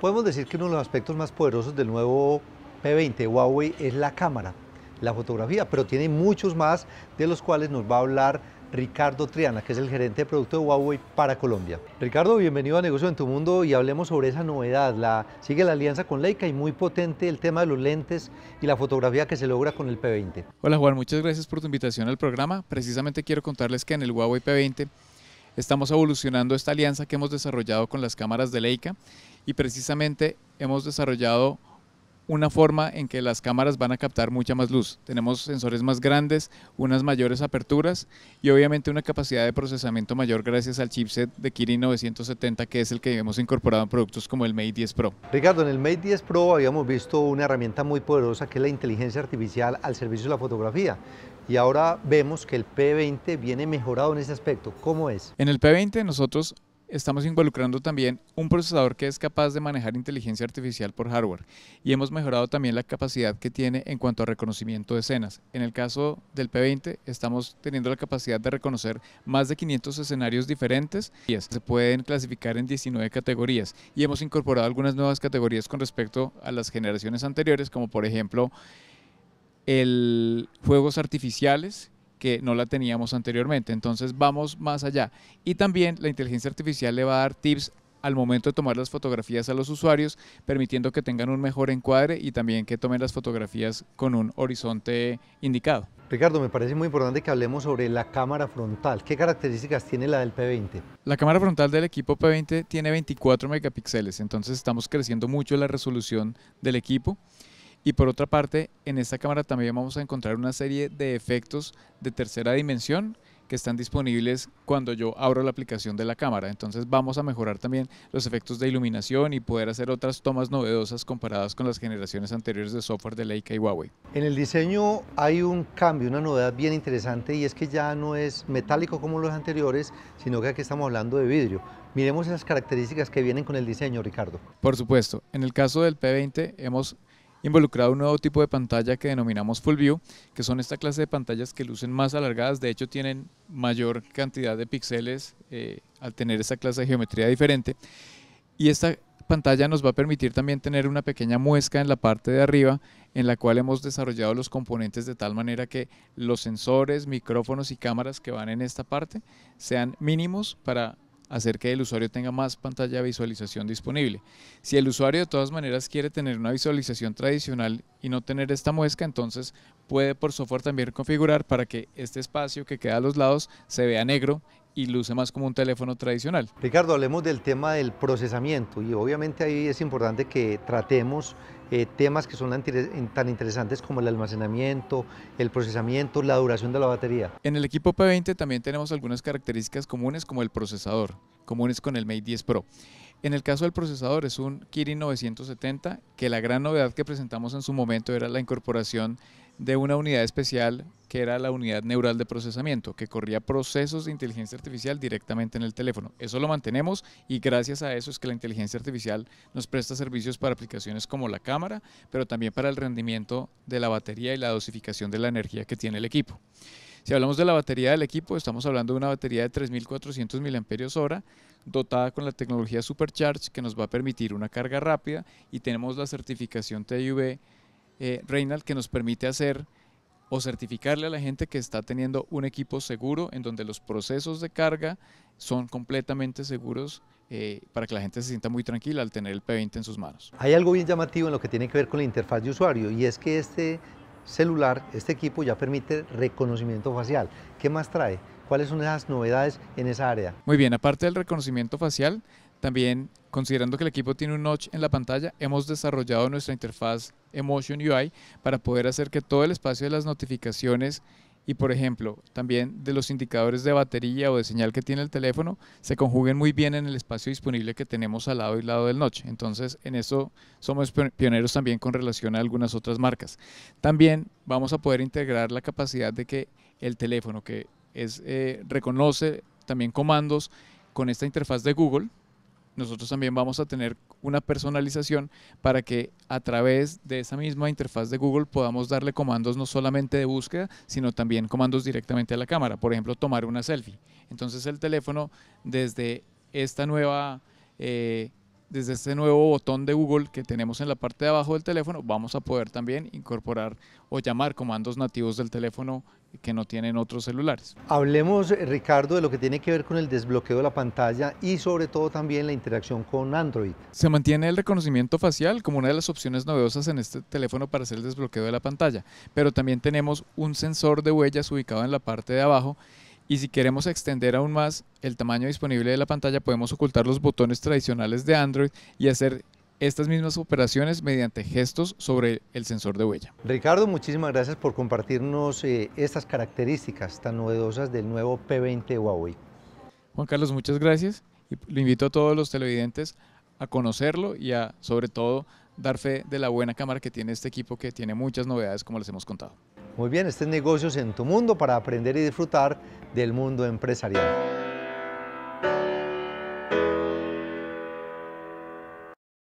Podemos decir que uno de los aspectos más poderosos del nuevo P20 Huawei es la cámara, la fotografía, pero tiene muchos más de los cuales nos va a hablar Ricardo Triana, que es el gerente de producto de Huawei para Colombia. Ricardo, bienvenido a Negocio en tu Mundo y hablemos sobre esa novedad. sigue la alianza con Leica y muy potente el tema de los lentes y la fotografía que se logra con el P20. Hola Juan, muchas gracias por tu invitación al programa. Precisamente quiero contarles que en el Huawei P20 estamos evolucionando esta alianza que hemos desarrollado con las cámaras de Leica y precisamente hemos desarrollado una forma en que las cámaras van a captar mucha más luz. Tenemos sensores más grandes, unas mayores aperturas y obviamente una capacidad de procesamiento mayor gracias al chipset de Kirin 970 que es el que hemos incorporado en productos como el Mate 10 Pro. Ricardo, en el Mate 10 Pro habíamos visto una herramienta muy poderosa que es la inteligencia artificial al servicio de la fotografía. Y ahora vemos que el P20 viene mejorado en ese aspecto. ¿Cómo es? En el P20 nosotros estamos involucrando también un procesador que es capaz de manejar inteligencia artificial por hardware y hemos mejorado también la capacidad que tiene en cuanto a reconocimiento de escenas. En el caso del P20 estamos teniendo la capacidad de reconocer más de 500 escenarios diferentes y se pueden clasificar en 19 categorías y hemos incorporado algunas nuevas categorías con respecto a las generaciones anteriores como por ejemplo el juegos artificiales que no la teníamos anteriormente. Entonces vamos más allá. Y también la inteligencia artificial le va a dar tips al momento de tomar las fotografías a los usuarios, permitiendo que tengan un mejor encuadre y también que tomen las fotografías con un horizonte indicado. Ricardo, me parece muy importante que hablemos sobre la cámara frontal. ¿Qué características tiene la del P20? La cámara frontal del equipo P20 tiene 24 megapíxeles, entonces estamos creciendo mucho la resolución del equipo. Y por otra parte, en esta cámara también vamos a encontrar una serie de efectos de tercera dimensión que están disponibles cuando yo abro la aplicación de la cámara. Entonces vamos a mejorar también los efectos de iluminación y poder hacer otras tomas novedosas comparadas con las generaciones anteriores de software de Leica y Huawei. En el diseño hay un cambio, una novedad bien interesante y es que ya no es metálico como los anteriores, sino que aquí estamos hablando de vidrio. Miremos esas características que vienen con el diseño, Ricardo. Por supuesto, en el caso del P20 hemos involucrado un nuevo tipo de pantalla que denominamos Full View, que son esta clase de pantallas que lucen más alargadas, de hecho tienen mayor cantidad de píxeles eh, al tener esta clase de geometría diferente. Y esta pantalla nos va a permitir también tener una pequeña muesca en la parte de arriba en la cual hemos desarrollado los componentes de tal manera que los sensores, micrófonos y cámaras que van en esta parte sean mínimos para hacer que el usuario tenga más pantalla de visualización disponible. Si el usuario de todas maneras quiere tener una visualización tradicional y no tener esta muesca, entonces puede por software también configurar para que este espacio que queda a los lados se vea negro y luce más como un teléfono tradicional. Ricardo, hablemos del tema del procesamiento y obviamente ahí es importante que tratemos eh, temas que son tan interesantes como el almacenamiento, el procesamiento, la duración de la batería. En el equipo P20 también tenemos algunas características comunes como el procesador, comunes con el Mate 10 Pro. En el caso del procesador es un Kirin 970, que la gran novedad que presentamos en su momento era la incorporación de una unidad especial que era la unidad neural de procesamiento, que corría procesos de inteligencia artificial directamente en el teléfono. Eso lo mantenemos y gracias a eso es que la inteligencia artificial nos presta servicios para aplicaciones como la cámara, pero también para el rendimiento de la batería y la dosificación de la energía que tiene el equipo. Si hablamos de la batería del equipo, estamos hablando de una batería de 3.400 mAh dotada con la tecnología Supercharge que nos va a permitir una carga rápida y tenemos la certificación TUV eh, que nos permite hacer o certificarle a la gente que está teniendo un equipo seguro en donde los procesos de carga son completamente seguros eh, para que la gente se sienta muy tranquila al tener el P20 en sus manos. Hay algo bien llamativo en lo que tiene que ver con la interfaz de usuario y es que este celular, este equipo ya permite reconocimiento facial. ¿Qué más trae? ¿Cuáles son esas novedades en esa área? Muy bien, aparte del reconocimiento facial, también considerando que el equipo tiene un notch en la pantalla, hemos desarrollado nuestra interfaz Emotion UI para poder hacer que todo el espacio de las notificaciones y por ejemplo también de los indicadores de batería o de señal que tiene el teléfono se conjuguen muy bien en el espacio disponible que tenemos al lado y lado del noche. Entonces en eso somos pioneros también con relación a algunas otras marcas. También vamos a poder integrar la capacidad de que el teléfono que es, eh, reconoce también comandos con esta interfaz de Google. Nosotros también vamos a tener una personalización para que a través de esa misma interfaz de Google podamos darle comandos no solamente de búsqueda, sino también comandos directamente a la cámara. Por ejemplo, tomar una selfie. Entonces el teléfono desde esta nueva eh, desde este nuevo botón de Google que tenemos en la parte de abajo del teléfono, vamos a poder también incorporar o llamar comandos nativos del teléfono que no tienen otros celulares. Hablemos, eh, Ricardo, de lo que tiene que ver con el desbloqueo de la pantalla y sobre todo también la interacción con Android. Se mantiene el reconocimiento facial como una de las opciones novedosas en este teléfono para hacer el desbloqueo de la pantalla, pero también tenemos un sensor de huellas ubicado en la parte de abajo y si queremos extender aún más el tamaño disponible de la pantalla, podemos ocultar los botones tradicionales de Android y hacer estas mismas operaciones mediante gestos sobre el sensor de huella. Ricardo, muchísimas gracias por compartirnos eh, estas características tan novedosas del nuevo P20 Huawei. Juan Carlos, muchas gracias y invito a todos los televidentes a conocerlo y a, sobre todo, dar fe de la buena cámara que tiene este equipo que tiene muchas novedades como les hemos contado. Muy bien, este es Negocios en tu Mundo para aprender y disfrutar del mundo empresarial.